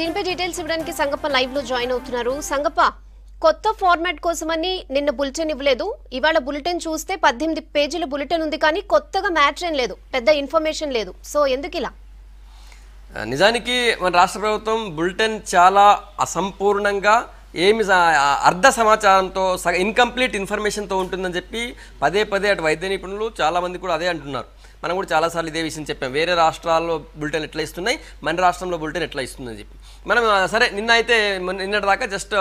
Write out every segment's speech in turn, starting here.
దీనిపై డీటెయిల్స్ ఇవ్వడానికి Sangappa live join అవుతున్నారు సంగప్ప కొత్త ఫార్మాట్ కోసమని నిన్న బులెటిన్ ఇవ్వలేదు ఇవాళ బులెటిన్ చూస్తే పద్దెనిమిది పేజీల బులెటిన్ ఉంది కానీ కొత్తగా మ్యాటర్ ఏం లేదు పెద్ద ఇన్ఫర్మేషన్ లేదు సో ఎందుకు ఇలా నిజానికి మన రాష్ట్ర ప్రభుత్వం బులెటిన్ చాలా అసంపూర్ణంగా ఏమి అర్ధ సమాచారంతో ఇన్కంప్లీట్ ఇన్ఫర్మేషన్తో ఉంటుందని చెప్పి పదే పదే అటు వైద్య నిపుణులు చాలామంది కూడా అదే అంటున్నారు మనం కూడా చాలాసార్లు ఇదే విషయం చెప్పాం వేరే రాష్ట్రాల్లో బులెటిన్ ఎట్లా ఇస్తున్నాయి మన రాష్ట్రంలో బులెటిన్ ఎట్లా ఇస్తుందని చెప్పి మనం సరే నిన్న అయితే నిన్నటి దాకా జస్ట్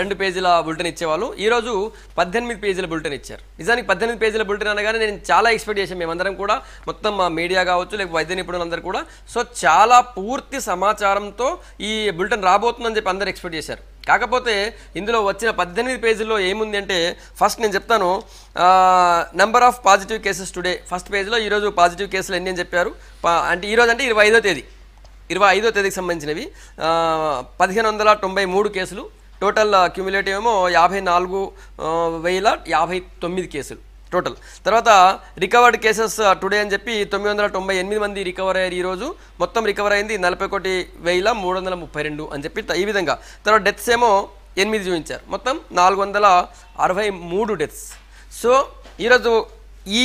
రెండు పేజీల బులెటిన్ ఇచ్చేవాళ్ళు ఈరోజు పద్దెనిమిది పేజీల బులెటిన్ ఇచ్చారు నిజానికి పద్దెనిమిది పేజీల బులెటిన్ అనగానే నేను చాలా ఎక్స్పెక్ట్ చేశాను మేమందరం కూడా మొత్తం మా మీడియా కావచ్చు లేక వైద్య నిపుణులందరూ కూడా సో చాలా పూర్తి సమాచారంతో ఈ బులెటిన్ రాబోతుందని చెప్పి అందరు ఎక్స్పెక్ట్ చేశారు కాకపోతే ఇందులో వచ్చిన పద్దెనిమిది పేజీల్లో ఏముంది అంటే ఫస్ట్ నేను చెప్తాను number of positive cases today first పేజీలో ఈరోజు పాజిటివ్ కేసులు ఎన్ని అని చెప్పారు అంటే ఈరోజు అంటే ఇరవై ఐదో తేదీ ఇరవై ఐదో తేదీకి సంబంధించినవి పదిహేను వందల తొంభై మూడు కేసులు టోటల్ క్యూములేటివ్ uh, ఏమో యాభై నాలుగు వేల యాభై తొమ్మిది కేసులు టోటల్ తర్వాత రికవర్డ్ కేసెస్ టుడే అని చెప్పి తొమ్మిది వందల తొంభై ఎనిమిది మంది రికవర్ అయ్యారు ఈరోజు మొత్తం రికవర్ అయింది నలభై ఒకటి వేల మూడు వందల ముప్పై రెండు అని చెప్పి ఈ విధంగా తర్వాత డెత్స్ ఏమో ఎనిమిది చూపించారు మొత్తం నాలుగు వందల అరవై మూడు డెత్స్ సో ఈరోజు ఈ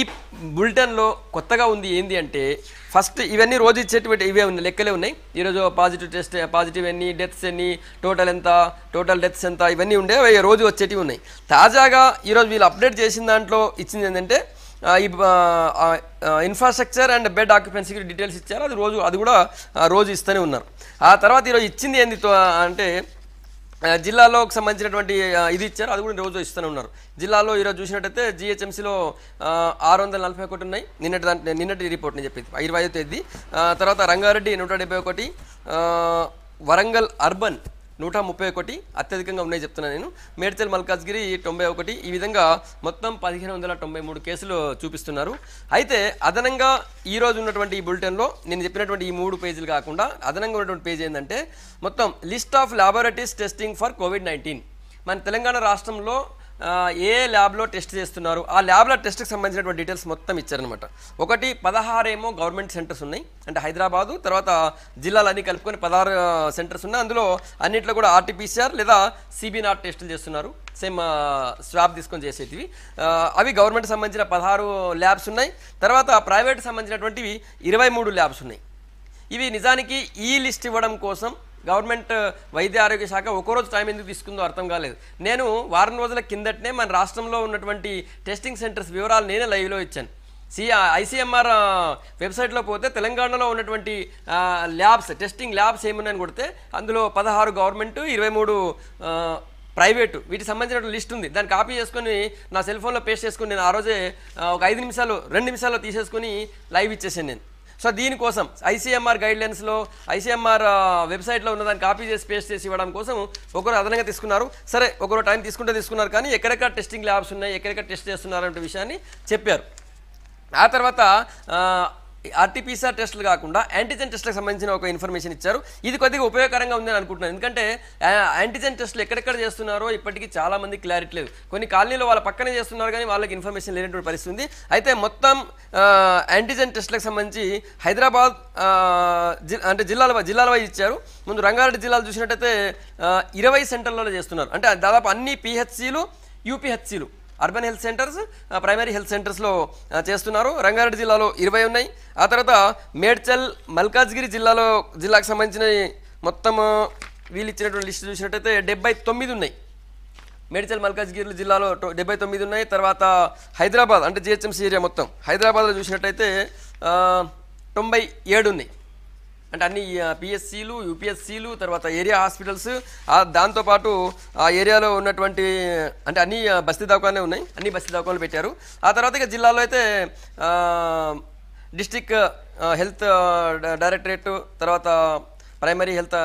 బులెటిన్లో కొత్తగా ఉంది ఏంటి అంటే ఫస్ట్ ఇవన్నీ రోజు ఇచ్చేటువంటి ఇవే ఉన్నాయి లెక్కలే ఉన్నాయి ఈరోజు పాజిటివ్ టెస్ట్ పాజిటివ్ ఎన్ని డెత్స్ ఎన్ని టోటల్ ఎంత టోటల్ డెత్స్ ఎంత ఇవన్నీ ఉండే అవి రోజు వచ్చేటివి ఉన్నాయి తాజాగా ఈరోజు వీళ్ళు అప్డేట్ చేసిన దాంట్లో ఇచ్చింది ఏంటంటే ఈ ఇన్ఫ్రాస్ట్రక్చర్ అండ్ బెడ్ ఆక్యుపెన్సీకి డీటెయిల్స్ ఇచ్చారు అది రోజు అది కూడా రోజు ఇస్తూనే ఉన్నారు ఆ తర్వాత ఈరోజు ఇచ్చింది ఏంది అంటే జిల్లాలో సంబంధించినటువంటి ఇది ఇచ్చారు అది కూడా రోజు ఇస్తూనే ఉన్నారు జిల్లాలో ఈరోజు చూసినట్టయితే జిహెచ్ఎంసీలో ఆరు వందల నలభై ఒకటి ఉన్నాయి నిన్నటి దాంట్లో నిన్నటి రిపోర్ట్ నేను చెప్పింది ఇరవై ఐదో తేదీ తర్వాత రంగారెడ్డి నూట ఒకటి వరంగల్ అర్బన్ నూట ముప్పై ఒకటి అత్యధికంగా ఉన్నాయి చెప్తున్నాను నేను మేడ్చల్ మల్కాజ్గిరి తొంభై ఒకటి ఈ విధంగా మొత్తం పదిహేను వందల తొంభై మూడు కేసులు చూపిస్తున్నారు అయితే అదనంగా ఈరోజు ఉన్నటువంటి ఈ బులెటిన్లో నేను చెప్పినటువంటి ఈ మూడు పేజీలు కాకుండా అదనంగా ఉన్నటువంటి పేజీ ఏంటంటే మొత్తం list of laboratories testing for covid nineteen మన తెలంగాణ రాష్ట్రంలో ఏ ల్యాబ్లో టెస్ట్ చేస్తున్నారు ఆ ల్యాబ్లో టెస్ట్కి సంబంధించినటువంటి డీటెయిల్స్ మొత్తం ఇచ్చారనమాట ఒకటి పదహారేమో గవర్నమెంట్ సెంటర్స్ ఉన్నాయి అంటే హైదరాబాదు తర్వాత జిల్లాలన్నీ కలుపుకొని పదహారు సెంటర్స్ ఉన్నాయి అందులో అన్నింటిలో కూడా ఆర్టీపీసీఆర్ లేదా సిబినాట్ టెస్టులు చేస్తున్నారు సేమ్ స్వాబ్ తీసుకొని చేసేటివి అవి గవర్నమెంట్ సంబంధించిన పదహారు ల్యాబ్స్ ఉన్నాయి తర్వాత ప్రైవేట్ సంబంధించినటువంటివి ఇరవై మూడు ల్యాబ్స్ ఉన్నాయి ఇవి నిజానికి ఈ లిస్ట్ ఇవ్వడం కోసం గవర్నమెంట్ వైద్య ఆరోగ్య శాఖ ఒక్కరోజు టైం ఎందుకు తీసుకుందో అర్థం కాలేదు నేను వారం రోజుల కిందటనే మన రాష్ట్రంలో ఉన్నటువంటి టెస్టింగ్ సెంటర్స్ వివరాలు నేనే లైవ్లో ఇచ్చాను సి ఐసీఎంఆర్ వెబ్సైట్లో పోతే తెలంగాణలో ఉన్నటువంటి ల్యాబ్స్ టెస్టింగ్ ల్యాబ్స్ ఏమున్నాయని కొడితే అందులో పదహారు గవర్నమెంట్ ఇరవై మూడు ప్రైవేటు వీటికి సంబంధించిన లిస్ట్ ఉంది దాన్ని కాపీ చేసుకొని నా సెల్ఫోన్లో పేస్ట్ చేసుకుని నేను ఆ రోజే ఒక ఐదు నిమిషాలు రెండు నిమిషాల్లో తీసేసుకుని లైవ్ ఇచ్చేసాను నేను సో దీనికోసం ఐసీఎంఆర్ గైడ్లైన్స్లో ఐసీఎంఆర్ వెబ్సైట్లో ఉన్న దాన్ని కాపీ చేసి పేస్ట్ చేసి ఇవ్వడం కోసం ఒకరు అదనంగా తీసుకున్నారు సరే ఒకరు టైం తీసుకుంటే తీసుకున్నారు కానీ ఎక్కడెక్కడ టెస్టింగ్ ల్యాబ్స్ ఉన్నాయి ఎక్కడెక్కడ టెస్ట్ చేస్తున్నారు అనే విషయాన్ని చెప్పారు ఆ తర్వాత ఆర్టీపీసీఆర్ టెస్టులు కాకుండా యాంటీజెన్ టెస్ట్లకు సంబంధించిన ఒక ఇన్ఫర్మేషన్ ఇచ్చారు ఇది కొద్దిగా ఉపయోగకరంగా ఉందని అనుకుంటున్నాను ఎందుకంటే యాంటీజెన్ టెస్టులు ఎక్కడెక్కడ చేస్తున్నారో ఇప్పటికీ చాలా మంది క్లారిటీ లేదు కొన్ని కాలనీలో వాళ్ళ పక్కనే చేస్తున్నారు కానీ వాళ్ళకి ఇన్ఫర్మేషన్ లేనటువంటి పరిస్థితి అయితే మొత్తం యాంటీజెన్ టెస్టులకు సంబంధించి హైదరాబాద్ అంటే జిల్లాల జిల్లాల వైజ్ ఇచ్చారు ముందు రంగారెడ్డి జిల్లాలు చూసినట్టయితే ఇరవై సెంటర్లలో చేస్తున్నారు అంటే దాదాపు అన్ని పిహెచ్సీలు యూపీహెచ్సీలు urban health centres primary health సెంటర్స్లో చేస్తున్నారు రంగారెడ్డి జిల్లాలో ఇరవై ఉన్నాయి ఆ తర్వాత మేడ్చల్ మల్కాజ్గిరి జిల్లాలో జిల్లాకు సంబంధించిన మొత్తం వీళ్ళు ఇచ్చినటువంటి లిస్ట్ చూసినట్టయితే డెబ్బై తొమ్మిది ఉన్నాయి మేడ్చల్ మల్కాజ్గిరి జిల్లాలో డెబ్బై తొమ్మిది ఉన్నాయి తర్వాత హైదరాబాద్ అంటే జిహెచ్ఎంసీ ఏరియా మొత్తం హైదరాబాద్లో చూసినట్టయితే తొంభై ఏడు ఉన్నాయి అంటే అన్ని పిఎస్సీలు యూపీఎస్సీలు తర్వాత ఏరియా హాస్పిటల్స్ దాంతోపాటు ఆ ఏరియాలో ఉన్నటువంటి అంటే అన్ని బస్తీ దవాఖానే ఉన్నాయి అన్ని బస్తీ దవాఖానలు పెట్టారు ఆ తర్వాత ఇక జిల్లాలో అయితే డిస్టిక్ హెల్త్ డైరెక్టరేట్ తర్వాత ప్రైమరీ హెల్త్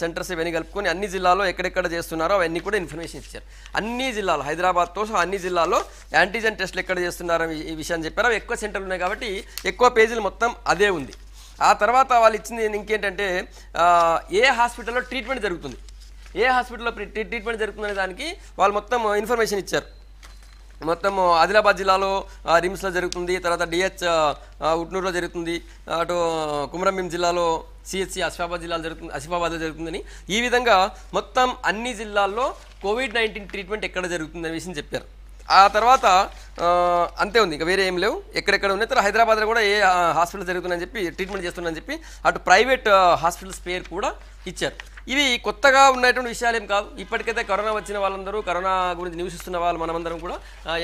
సెంటర్స్ ఇవన్నీ కలుపుకొని అన్ని జిల్లాలో ఎక్కడెక్కడ చేస్తున్నారో అవన్నీ కూడా ఇన్ఫర్మేషన్ ఇచ్చారు అన్ని జిల్లాలు హైదరాబాద్తో సహా అన్ని జిల్లాల్లో యాంటీజెన్ టెస్ట్లు ఎక్కడ చేస్తున్నారో ఈ విషయాన్ని చెప్పారు ఎక్కువ సెంటర్లు ఉన్నాయి కాబట్టి ఎక్కువ పేజీలు మొత్తం అదే ఉంది ఆ తర్వాత వాళ్ళు ఇచ్చింది ఇంకేంటంటే ఏ హాస్పిటల్లో ట్రీట్మెంట్ జరుగుతుంది ఏ హాస్పిటల్లో ట్రీట్మెంట్ జరుగుతుంది దానికి వాళ్ళు మొత్తం ఇన్ఫర్మేషన్ ఇచ్చారు మొత్తం ఆదిలాబాద్ జిల్లాలో రిమ్స్లో జరుగుతుంది తర్వాత డిహెచ్ ఉట్నూరులో జరుగుతుంది అటు కుమరంభీం జిల్లాలో సిహెచ్సి అసిఫాబాద్ జిల్లాలో జరుగుతుంది అసిఫాబాద్లో జరుగుతుందని ఈ విధంగా మొత్తం అన్ని జిల్లాల్లో కోవిడ్ నైన్టీన్ ట్రీట్మెంట్ ఎక్కడ జరుగుతుందని విషయం చెప్పారు ఆ తర్వాత అంతే ఉంది ఇంకా వేరే ఏం లేవు ఎక్కడెక్కడ ఉన్నాయి తర్వాత హైదరాబాద్లో కూడా ఏ హాస్పిటల్ జరుగుతుందని చెప్పి ట్రీట్మెంట్ చేస్తుందని చెప్పి అటు ప్రైవేట్ హాస్పిటల్స్ పేరు కూడా ఇచ్చారు ఇవి కొత్తగా ఉన్నటువంటి విషయాలు ఏం కాదు ఇప్పటికైతే కరోనా వచ్చిన వాళ్ళందరూ కరోనా గురించి నివసిస్తున్న వాళ్ళు మనమందరం కూడా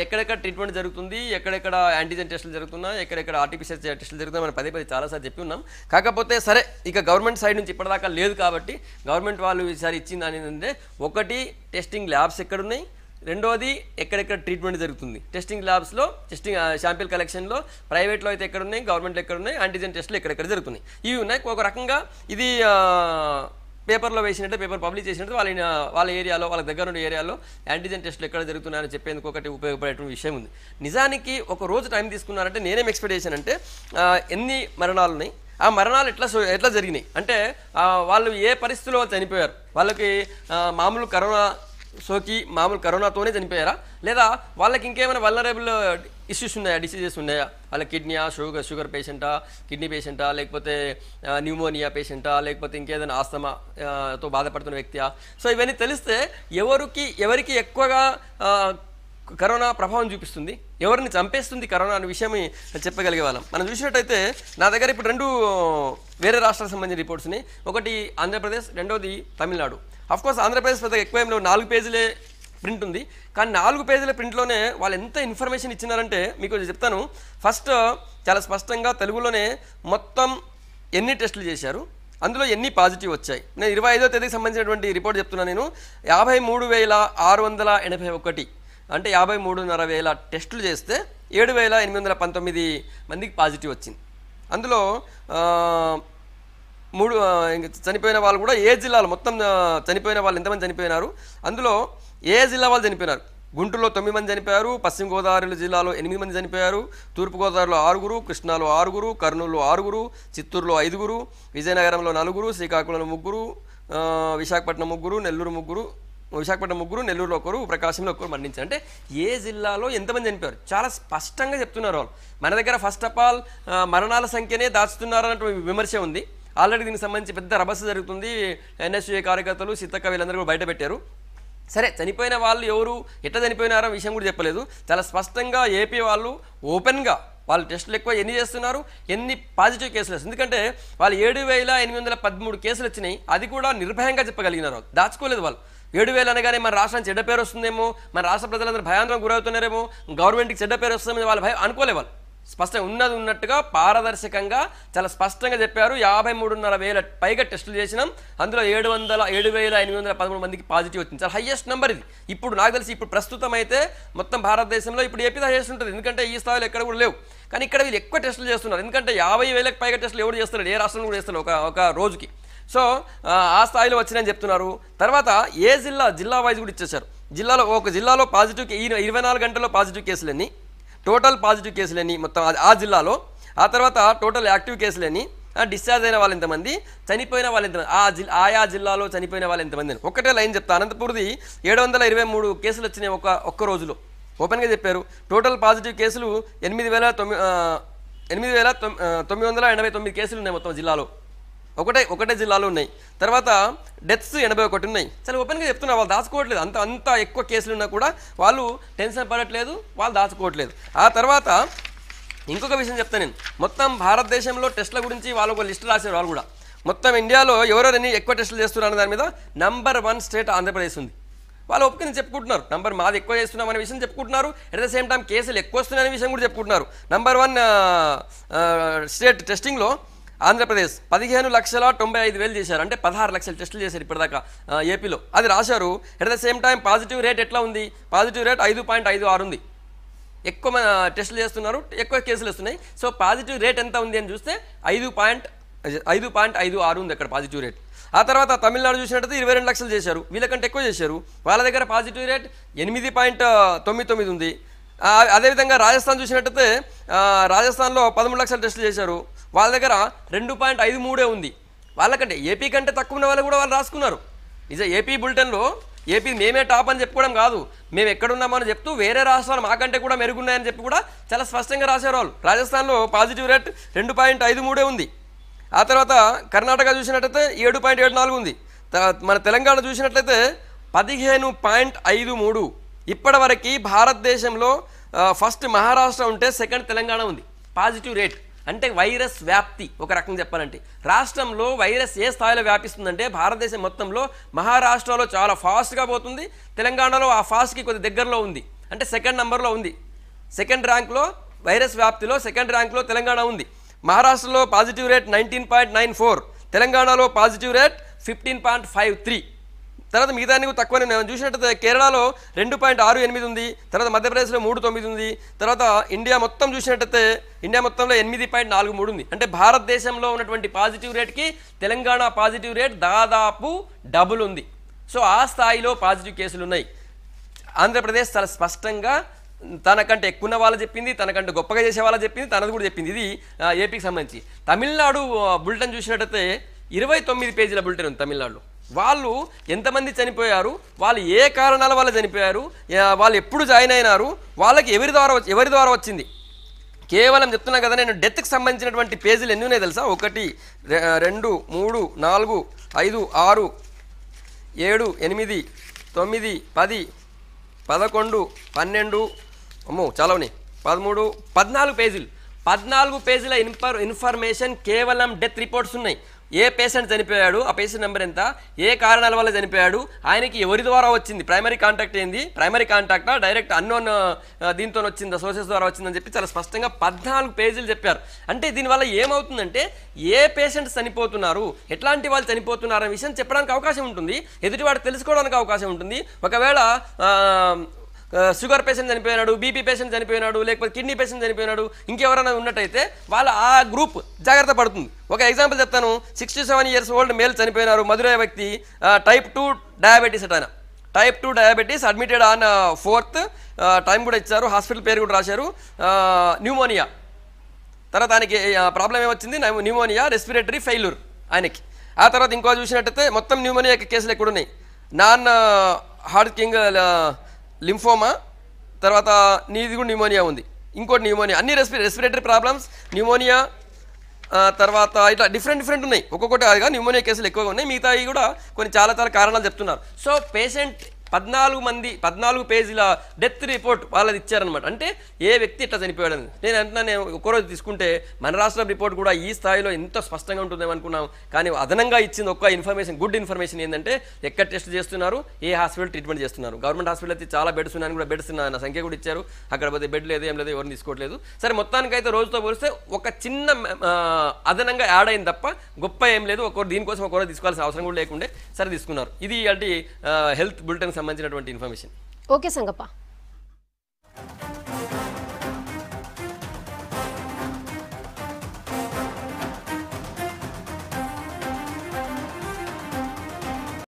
ఎక్కడెక్కడ ట్రీట్మెంట్ జరుగుతుంది ఎక్కడెక్కడ యాంటీజెన్ టెస్టులు జరుగుతున్నాయి ఎక్కడెక్కడ ఆర్టిఫిషియల్ టెస్టులు జరుగుతున్నాయి మనం పదే పదే చాలాసార్లు చెప్పి ఉన్నాం కాకపోతే సరే ఇక గవర్నమెంట్ సైడ్ నుంచి ఇప్పటిదాకా లేదు కాబట్టి గవర్నమెంట్ వాళ్ళు ఈసారి ఇచ్చింది అనేది ఒకటి టెస్టింగ్ ల్యాబ్స్ ఎక్కడున్నాయి రెండోది ఎక్కడెక్కడ ట్రీట్మెంట్ జరుగుతుంది టెస్టింగ్ ల్యాబ్స్లో టెస్టింగ్ శాంపిల్ కలెక్షన్లో ప్రైవేట్లో అయితే ఎక్కడ ఉన్నాయి గవర్నమెంట్లో ఎక్కడ ఉన్నాయి యాంటీజెన్ టెస్టులు ఎక్కడెక్కడ జరుగుతున్నాయి ఇవి ఉన్నాయి ఒక రకంగా ఇది పేపర్లో వేసినట్టు పేపర్ పబ్లిష్ చేసినట్టు వాళ్ళ వాళ్ళ ఏరియాలో వాళ్ళ దగ్గర ఉన్న ఏరియాలో యాంటీజెన్ టెస్టులు ఎక్కడ జరుగుతున్నాయని చెప్పేందుకు ఒకటి ఉపయోగపడేటువంటి విషయం ఉంది నిజానికి ఒక రోజు టైం తీసుకున్నారంటే నేనేం ఎక్స్పెక్ట్ చేశానంటే ఎన్ని మరణాలు ఉన్నాయి ఆ మరణాలు ఎట్లా ఎట్లా జరిగినాయి అంటే వాళ్ళు ఏ పరిస్థితిలో చనిపోయారు వాళ్ళకి మామూలు కరోనా సోకి మామూలు కరోనాతోనే చనిపోయారా లేదా వాళ్ళకి ఇంకేమైనా వల్లరేబుల్ ఇష్యూస్ ఉన్నాయా డిసీజెస్ ఉన్నాయా వాళ్ళ కిడ్నీయా షుగర్ షుగర్ పేషెంటా కిడ్నీ పేషెంటా లేకపోతే న్యూమోనియా పేషెంటా లేకపోతే ఇంకేదైనా ఆస్తమాతో బాధపడుతున్న వ్యక్తియా సో ఇవన్నీ తెలిస్తే ఎవరికి ఎవరికి ఎక్కువగా కరోనా ప్రభావం చూపిస్తుంది ఎవరిని చంపేస్తుంది కరోనా అనే విషయం చెప్పగలిగే వాళ్ళం మనం చూసినట్టయితే నా దగ్గర ఇప్పుడు రెండు వేరే రాష్ట్రాలకు సంబంధించిన రిపోర్ట్స్ని ఒకటి ఆంధ్రప్రదేశ్ రెండోది తమిళనాడు కోర్స్ ఆంధ్రప్రదేశ్ పెద్ద ఎక్కువ ఏం లేవు నాలుగు పేజీలే ప్రింట్ ఉంది కానీ నాలుగు పేజీల ప్రింట్లోనే వాళ్ళు ఎంత ఇన్ఫర్మేషన్ ఇచ్చినారంటే మీకు చెప్తాను ఫస్ట్ చాలా స్పష్టంగా తెలుగులోనే మొత్తం ఎన్ని టెస్టులు చేశారు అందులో ఎన్ని పాజిటివ్ వచ్చాయి నేను ఇరవై ఐదో తేదీకి సంబంధించినటువంటి రిపోర్ట్ చెప్తున్నాను నేను యాభై మూడు వేల ఆరు వందల ఎనభై ఒకటి అంటే యాభై మూడున్నర వేల టెస్టులు చేస్తే ఏడు వేల ఎనిమిది వందల పంతొమ్మిది మందికి పాజిటివ్ వచ్చింది అందులో మూడు చనిపోయిన వాళ్ళు కూడా ఏ జిల్లాలో మొత్తం చనిపోయిన వాళ్ళు ఎంతమంది చనిపోయినారు అందులో ఏ జిల్లా వాళ్ళు చనిపోయినారు గుంటూరులో తొమ్మిది మంది చనిపోయారు పశ్చిమ గోదావరి జిల్లాలో ఎనిమిది మంది చనిపోయారు తూర్పుగోదావరిలో ఆరుగురు కృష్ణాలో ఆరుగురు కర్నూలు ఆరుగురు చిత్తూరులో ఐదుగురు విజయనగరంలో నలుగురు శ్రీకాకుళంలో ముగ్గురు విశాఖపట్నం ముగ్గురు నెల్లూరు ముగ్గురు విశాఖపట్నం ముగ్గురు నెల్లూరులో ఒకరు ప్రకాశంలో ఒకరు మరణించారు అంటే ఏ జిల్లాలో ఎంతమంది చనిపోయారు చాలా స్పష్టంగా చెప్తున్నారు వాళ్ళు మన దగ్గర ఫస్ట్ ఆఫ్ ఆల్ మరణాల సంఖ్యనే దాచుతున్నారు అన్నటువంటి విమర్శ ఉంది ఆల్రెడీ దీనికి సంబంధించి పెద్ద రభస జరుగుతుంది ఎన్ఎస్యూఏ కార్యకర్తలు సీతక్క వీళ్ళందరూ కూడా బయట పెట్టారు సరే చనిపోయిన వాళ్ళు ఎవరు ఎట్లా చనిపోయినారో విషయం కూడా చెప్పలేదు చాలా స్పష్టంగా ఏపీ వాళ్ళు ఓపెన్గా వాళ్ళు టెస్టులు ఎక్కువ ఎన్ని చేస్తున్నారు ఎన్ని పాజిటివ్ కేసులు వస్తుంది ఎందుకంటే వాళ్ళు ఏడు వేల ఎనిమిది వందల పదమూడు కేసులు వచ్చినాయి అది కూడా నిర్భయంగా చెప్పగలిగినారు దాచుకోలేదు వాళ్ళు ఏడు వేలు అనగానే మన రాష్ట్రానికి చెడ్డ పేరు వస్తుందేమో మన రాష్ట్ర ప్రజలందరూ భయాంతరం గురవుతున్నారేమో గవర్నమెంట్కి చెడ్డ పేరు వస్తుందేమో వాళ్ళ భయం అనుకోలే వాళ్ళు స్పష్టంగా ఉన్నది ఉన్నట్టుగా పారదర్శకంగా చాలా స్పష్టంగా చెప్పారు యాభై మూడున్నర వేల పైగా టెస్టులు చేసినాం అందులో ఏడు వందల ఏడు వేల ఎనిమిది వందల పదమూడు మందికి పాజిటివ్ వచ్చింది చాలా హయ్యెస్ట్ నెంబర్ ఇది ఇప్పుడు నాకు తెలిసి ఇప్పుడు ప్రస్తుతం అయితే మొత్తం భారతదేశంలో ఇప్పుడు ఏపీ హయ్యెస్ట్ ఉంటుంది ఎందుకంటే ఈ స్థాయిలో ఎక్కడ కూడా లేవు కానీ ఇక్కడ వీళ్ళు ఎక్కువ టెస్టులు చేస్తున్నారు ఎందుకంటే యాభై వేలకు పైగా టెస్టులు ఎవరు చేస్తున్నారు ఏ రాష్ట్రంలో కూడా చేస్తున్నారు ఒక ఒక రోజుకి సో ఆ స్థాయిలో వచ్చినని చెప్తున్నారు తర్వాత ఏ జిల్లా జిల్లా వైజ్ కూడా ఇచ్చేశారు జిల్లాలో ఒక జిల్లాలో పాజిటివ్ ఇరవై నాలుగు గంటల్లో పాజిటివ్ కేసులన్నీ టోటల్ పాజిటివ్ కేసులని మొత్తం ఆ జిల్లాలో ఆ తర్వాత టోటల్ యాక్టివ్ కేసులని డిశ్చార్జ్ అయిన వాళ్ళు ఎంతమంది చనిపోయిన వాళ్ళు ఎంతమంది ఆ జిల్ ఆయా జిల్లాలో చనిపోయిన వాళ్ళు ఎంతమంది ఒకటే లైన్ చెప్తా అనంతపూర్ది ఏడు వందల ఇరవై మూడు కేసులు వచ్చినాయి ఒక ఒక్క రోజులో ఓపెన్గా చెప్పారు టోటల్ పాజిటివ్ కేసులు ఎనిమిది వేల తొమ్మిది ఎనిమిది వేల తొమ్మిది వందల ఎనభై తొమ్మిది కేసులు ఉన్నాయి మొత్తం జిల్లాలో ఒకటే ఒకటే జిల్లాలో ఉన్నాయి తర్వాత డెత్స్ ఎనభై ఒకటి ఉన్నాయి చాలా ఓపెన్గా చెప్తున్నా వాళ్ళు దాచుకోవట్లేదు అంత అంత ఎక్కువ కేసులు ఉన్నా కూడా వాళ్ళు టెన్షన్ పడట్లేదు వాళ్ళు దాచుకోవట్లేదు ఆ తర్వాత ఇంకొక విషయం చెప్తాను నేను మొత్తం భారతదేశంలో టెస్ట్ల గురించి వాళ్ళు ఒక లిస్ట్ రాశారు వాళ్ళు కూడా మొత్తం ఇండియాలో ఎవరెవరని ఎక్కువ టెస్టులు చేస్తున్నారు దాని మీద నంబర్ వన్ స్టేట్ ఆంధ్రప్రదేశ్ ఉంది వాళ్ళు ఒప్పుకొని చెప్పుకుంటున్నారు నంబర్ మాది ఎక్కువ చేస్తున్నాం అనే విషయం చెప్పుకుంటున్నారు అట్ ద సేమ్ టైం కేసులు ఎక్కువ వస్తున్నాయనే విషయం కూడా చెప్పుకుంటున్నారు నంబర్ వన్ స్టేట్ టెస్టింగ్లో ఆంధ్రప్రదేశ్ పదిహేను లక్షల తొంభై ఐదు వేలు చేశారు అంటే పదహారు లక్షల టెస్టులు చేశారు ఇప్పటిదాకా ఏపీలో అది రాశారు at the same time positive rate ఎట్లా ఉంది పాజిటివ్ రేట్ ఐదు పాయింట్ ఐదు ఆరు ఉంది ఎక్కువ టెస్టులు చేస్తున్నారు ఎక్కువ కేసులు వస్తున్నాయి సో పాజిటివ్ రేట్ ఎంత ఉంది అని చూస్తే ఐదు పాయింట్ ఐదు పాయింట్ ఐదు ఆరు ఉంది అక్కడ పాజిటివ్ రేట్ ఆ తర్వాత తమిళనాడు చూసినట్టయితే ఇరవై రెండు లక్షలు చేశారు వీళ్ళకంటే ఎక్కువ చేశారు వాళ్ళ దగ్గర పాజిటివ్ రేట్ ఎనిమిది పాయింట్ తొమ్మిది తొమ్మిది ఉంది అదేవిధంగా రాజస్థాన్ చూసినట్టయితే రాజస్థాన్లో పదమూడు లక్షల టెస్టులు చేశారు వాళ్ళ దగ్గర రెండు పాయింట్ ఐదు మూడే ఉంది వాళ్ళకంటే ఏపీ కంటే తక్కువ ఉన్న వాళ్ళు కూడా వాళ్ళు రాసుకున్నారు నిజ ఏపీ బులెటిన్లో ఏపీ మేమే టాప్ అని చెప్పుకోవడం కాదు మేము ఎక్కడున్నామని చెప్తూ వేరే రాష్ట్రాలు మాకంటే కూడా మెరుగున్నాయని చెప్పి కూడా చాలా స్పష్టంగా రాశారు వాళ్ళు రాజస్థాన్లో పాజిటివ్ రేట్ రెండు పాయింట్ ఐదు మూడే ఉంది ఆ తర్వాత కర్ణాటక చూసినట్లయితే ఏడు పాయింట్ ఏడు నాలుగు ఉంది మన తెలంగాణ చూసినట్లయితే పదిహేను పాయింట్ ఐదు మూడు ఇప్పటి వరకు భారతదేశంలో ఫస్ట్ మహారాష్ట్ర ఉంటే సెకండ్ తెలంగాణ ఉంది పాజిటివ్ రేట్ అంటే వైరస్ వ్యాప్తి ఒక రకంగా చెప్పాలంటే రాష్ట్రంలో వైరస్ ఏ స్థాయిలో వ్యాపిస్తుందంటే భారతదేశం మొత్తంలో మహారాష్ట్రలో చాలా ఫాస్ట్గా పోతుంది తెలంగాణలో ఆ ఫాస్ట్కి కొద్ది దగ్గరలో ఉంది అంటే సెకండ్ నంబర్లో ఉంది సెకండ్ ర్యాంక్లో వైరస్ వ్యాప్తిలో సెకండ్ ర్యాంక్లో తెలంగాణ ఉంది మహారాష్ట్రలో positive rate nineteen point nine four తెలంగాణలో positive rate fifteen point five three తర్వాత మిగతా నీకు తక్కువనే నేను చూసినట్టయితే కేరళలో రెండు పాయింట్ ఆరు ఎనిమిది ఉంది తర్వాత మధ్యప్రదేశ్లో మూడు తొమ్మిది ఉంది తర్వాత ఇండియా మొత్తం చూసినట్టయితే ఇండియా మొత్తంలో ఎనిమిది పాయింట్ నాలుగు మూడు ఉంది అంటే భారతదేశంలో ఉన్నటువంటి పాజిటివ్ రేట్కి తెలంగాణ పాజిటివ్ రేట్ దాదాపు డబుల్ ఉంది సో ఆ స్థాయిలో పాజిటివ్ కేసులు ఉన్నాయి ఆంధ్రప్రదేశ్ చాలా స్పష్టంగా తనకంటే ఎక్కువ వాళ్ళు చెప్పింది తనకంటే గొప్పగా చేసే వాళ్ళు చెప్పింది తనది కూడా చెప్పింది ఇది ఏపీకి సంబంధించి తమిళనాడు బులెటిన్ చూసినట్టయితే ఇరవై తొమ్మిది పేజీల బులెటిన్ ఉంది తమిళనాడులో వాళ్ళు ఎంతమంది చనిపోయారు వాళ్ళు ఏ కారణాల వల్ల చనిపోయారు వాళ్ళు ఎప్పుడు జాయిన్ అయినారు వాళ్ళకి ఎవరి ద్వారా ఎవరి ద్వారా వచ్చింది కేవలం చెప్తున్నా కదా నేను డెత్కి సంబంధించినటువంటి పేజీలు ఎన్ని ఉన్నాయి తెలుసా ఒకటి రెండు మూడు నాలుగు ఐదు ఆరు ఏడు ఎనిమిది తొమ్మిది పది పదకొండు పన్నెండు అమ్మో చాలా ఉన్నాయి పదమూడు పద్నాలుగు పేజీలు పద్నాలుగు పేజీల ఇన్ఫర్ ఇన్ఫర్మేషన్ కేవలం డెత్ రిపోర్ట్స్ ఉన్నాయి ఏ పేషెంట్ చనిపోయాడు ఆ పేషెంట్ నెంబర్ ఎంత ఏ కారణాల వల్ల చనిపోయాడు ఆయనకి ఎవరి ద్వారా వచ్చింది ప్రైమరీ కాంటాక్ట్ ఏంది ప్రైమరీ కాంటాక్టా డైరెక్ట్ అన్నోన్ దీంతో వచ్చిందా సోర్సెస్ ద్వారా వచ్చిందని చెప్పి చాలా స్పష్టంగా పద్నాలుగు పేజీలు చెప్పారు అంటే దీనివల్ల ఏమవుతుందంటే ఏ పేషెంట్ చనిపోతున్నారు ఎట్లాంటి వాళ్ళు చనిపోతున్నారు అనే విషయం చెప్పడానికి అవకాశం ఉంటుంది ఎదుటివాడు తెలుసుకోవడానికి అవకాశం ఉంటుంది ఒకవేళ షుగర్ పేషెంట్ చనిపోయినాడు బీపీ పేషెంట్ చనిపోయినాడు లేకపోతే కిడ్నీ పేషెంట్ చనిపోయినాడు ఇంకెవరైనా ఉన్నట్టయితే వాళ్ళు ఆ గ్రూప్ జాగ్రత్త పడుతుంది ఒక ఎగ్జాంపుల్ చెప్తాను sixty seven years old male చనిపోయినారు మధురై వ్యక్తి టైప్ టూ డయాబెటీస్ అట type two diabetes admitted on fourth time కూడా ఇచ్చారు హాస్పిటల్ పేరు కూడా రాశారు న్యూమోనియా తర్వాత ఆయనకి ప్రాబ్లం ఏమొచ్చింది న్యూమోనియా రెస్పిరేటరీ ఫెయిల్యూర్ ఆయనకి ఆ తర్వాత ఇంకో చూసినట్టయితే మొత్తం న్యూమోనియా కేసులు ఉన్నాయి నాన్ హార్డ్ కింగ్ లింఫోమా తర్వాత నీది కూడా న్యూమోనియా ఉంది ఇంకోటి న్యూమోనియా అన్ని రెస్పి రెస్పిరేటరీ ప్రాబ్లమ్స్ న్యూమోనియా తర్వాత ఇట్లా డిఫరెంట్ డిఫరెంట్ ఉన్నాయి ఒక్కొక్కటి కాదుగా న్యూమోనియా కేసులు ఎక్కువగా ఉన్నాయి మిగతా కూడా కొన్ని చాలా చాలా కారణాలు చెప్తున్నారు సో పేషెంట్ పద్నాలుగు మంది పద్నాలుగు పేజీల డెత్ రిపోర్ట్ వాళ్ళది ఇచ్చారనమాట అంటే ఏ వ్యక్తి ఇట్లా చనిపోయాడని నేను అంటున్నా నేను ఒక్కరోజు తీసుకుంటే మన రాష్ట్రం రిపోర్ట్ కూడా ఈ స్థాయిలో ఎంత స్పష్టంగా ఉంటుందేమో అనుకున్నాం కానీ అదనంగా ఇచ్చింది ఒక్క ఇన్ఫర్మేషన్ గుడ్ ఇన్ఫర్మేషన్ ఏంటంటే ఎక్కడ టెస్ట్ చేస్తున్నారు ఏ హాస్పిటల్ ట్రీట్మెంట్ చేస్తున్నారు గవర్నమెంట్ హాస్పిటల్ అయితే చాలా బెడ్స్ ఉన్నాయని కూడా బెడ్స్ నా సంఖ్య కూడా ఇచ్చారు అక్కడ పోతే బెడ్ లేదు ఏం లేదు ఎవరిని తీసుకోవట్లేదు సరే మొత్తానికైతే రోజుతో పోలిస్తే ఒక చిన్న అదనంగా యాడ్ అయింది తప్ప గొప్ప ఏం లేదు ఒకరు దీనికోసం ఒకరు తీసుకోవాల్సిన అవసరం కూడా లేకుండే సరే తీసుకున్నారు ఇది అంటే హెల్త్ బులెటిన్ సంబంధించినటువంటి ఇన్ఫర్మేషన్ ఓకే సంగప్ప